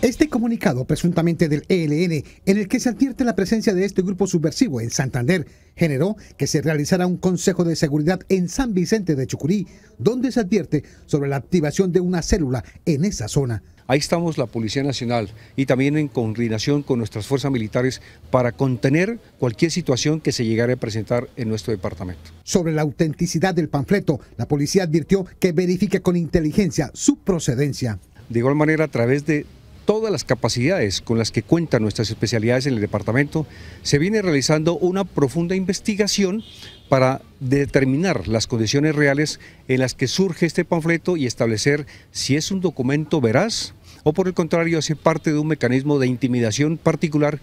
Este comunicado, presuntamente del ELN, en el que se advierte la presencia de este grupo subversivo en Santander, generó que se realizara un Consejo de Seguridad en San Vicente de Chucurí, donde se advierte sobre la activación de una célula en esa zona. Ahí estamos la Policía Nacional y también en coordinación con nuestras fuerzas militares para contener cualquier situación que se llegara a presentar en nuestro departamento. Sobre la autenticidad del panfleto, la policía advirtió que verifique con inteligencia su procedencia. De igual manera, a través de todas las capacidades con las que cuentan nuestras especialidades en el departamento, se viene realizando una profunda investigación para determinar las condiciones reales en las que surge este panfleto y establecer si es un documento veraz o por el contrario hace parte de un mecanismo de intimidación particular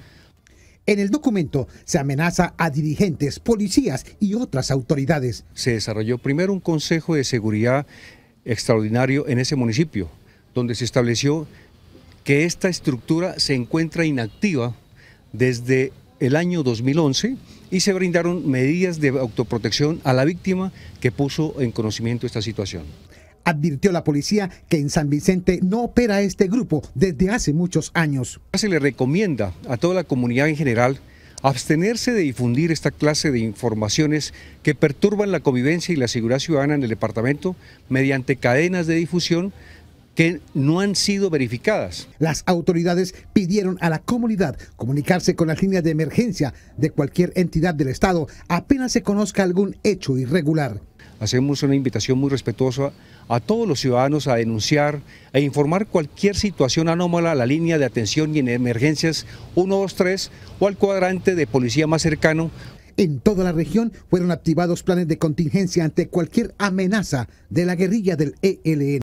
en el documento se amenaza a dirigentes, policías y otras autoridades. Se desarrolló primero un consejo de seguridad extraordinario en ese municipio, donde se estableció que esta estructura se encuentra inactiva desde el año 2011 y se brindaron medidas de autoprotección a la víctima que puso en conocimiento esta situación. Advirtió la policía que en San Vicente no opera este grupo desde hace muchos años. Se le recomienda a toda la comunidad en general abstenerse de difundir esta clase de informaciones que perturban la convivencia y la seguridad ciudadana en el departamento mediante cadenas de difusión que no han sido verificadas. Las autoridades pidieron a la comunidad comunicarse con las líneas de emergencia de cualquier entidad del Estado apenas se conozca algún hecho irregular. Hacemos una invitación muy respetuosa a todos los ciudadanos a denunciar e informar cualquier situación anómala a la línea de atención y en emergencias 123 o al cuadrante de policía más cercano en toda la región fueron activados planes de contingencia ante cualquier amenaza de la guerrilla del ELN.